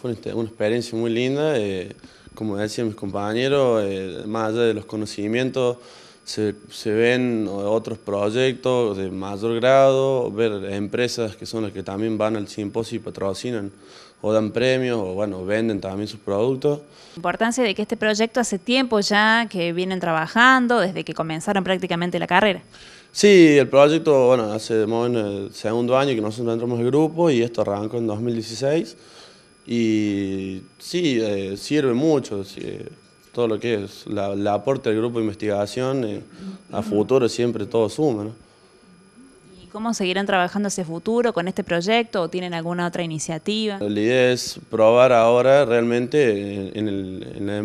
fue una experiencia muy linda. Eh, como decían mis compañeros, eh, más allá de los conocimientos, se, ven otros proyectos de mayor grado, ver empresas que son las que también van al simposio y patrocinan o dan premios o bueno, venden también sus productos. La importancia de que este proyecto hace tiempo ya que vienen trabajando, desde que comenzaron prácticamente la carrera. Sí, el proyecto, bueno, hace el segundo año que nosotros entramos al grupo y esto arrancó en 2016. Y sí, eh, sirve mucho eh, todo lo que es la, aporte del grupo de investigación. Eh, a futuro siempre todo suma. ¿Y cómo seguirán trabajando hacia futuro con este proyecto o tienen alguna otra iniciativa? La idea es probar ahora realmente en, la,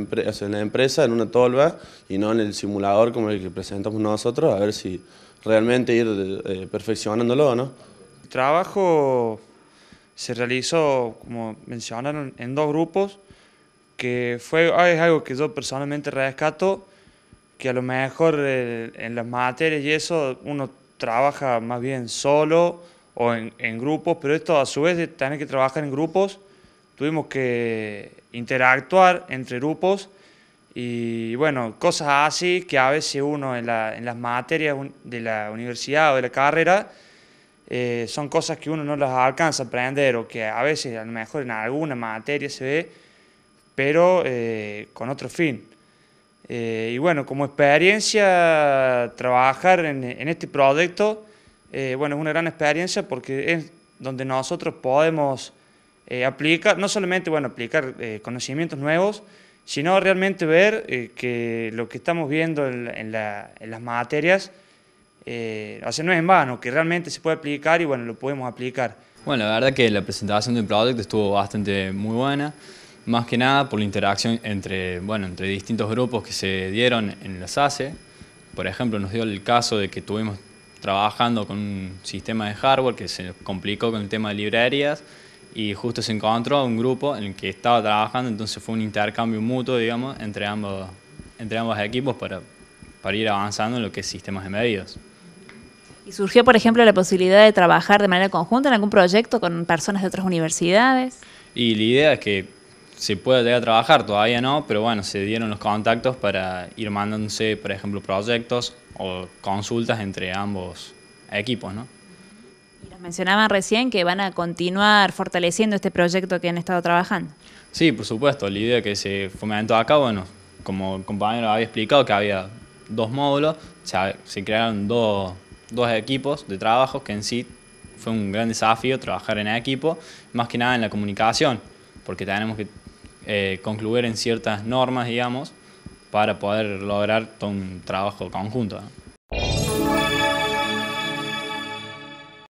empresa, en una tolva, y no en el simulador como el que presentamos nosotros, a ver si realmente ir perfeccionándolo. ¿no? Trabajo se realizó, como mencionaron, en dos grupos, que fue, es algo que yo personalmente rescato, que a lo mejor eh, en las materias y eso uno trabaja más bien solo o en, grupos, pero esto a su vez de tener que trabajar en grupos, tuvimos que interactuar entre grupos y bueno, cosas así que a veces uno en las materias de la universidad o de la carrera, eh, son cosas que uno no las alcanza a aprender o que a veces a lo mejor en alguna materia se ve, pero eh, con otro fin. Eh, y bueno, como experiencia, trabajar en, este proyecto, bueno, es una gran experiencia porque es donde nosotros podemos aplicar, no solamente, bueno, aplicar conocimientos nuevos, sino realmente ver que lo que estamos viendo en las materias, eh, o sea, no es en vano, que realmente se puede aplicar y bueno, lo podemos aplicar. Bueno, la verdad que la presentación del proyecto estuvo bastante muy buena, más que nada por la interacción entre, bueno, entre distintos grupos que se dieron en las ACE. Por ejemplo, nos dio el caso de que estuvimos trabajando con un sistema de hardware que se complicó con el tema de librerías y justo se encontró un grupo en el que estaba trabajando, entonces fue un intercambio mutuo, digamos, entre ambos, entre ambos equipos para, para ir avanzando en lo que es sistemas de medios. ¿Y surgió, por ejemplo, la posibilidad de trabajar de manera conjunta en algún proyecto con personas de otras universidades? Y la idea es que se pueda llegar a trabajar, todavía no, pero bueno, se dieron los contactos para ir mandándose, por ejemplo, proyectos o consultas entre ambos equipos, ¿no? Y nos mencionaban recién que van a continuar fortaleciendo este proyecto que han estado trabajando. Sí, por supuesto, la idea que se fomentó acá, bueno, como el compañero había explicado que había dos módulos, se crearon dos dos equipos de trabajo que en sí fue un gran desafío trabajar en equipo, más que nada en la comunicación, porque tenemos que eh, concluir en ciertas normas, digamos, para poder lograr un trabajo conjunto.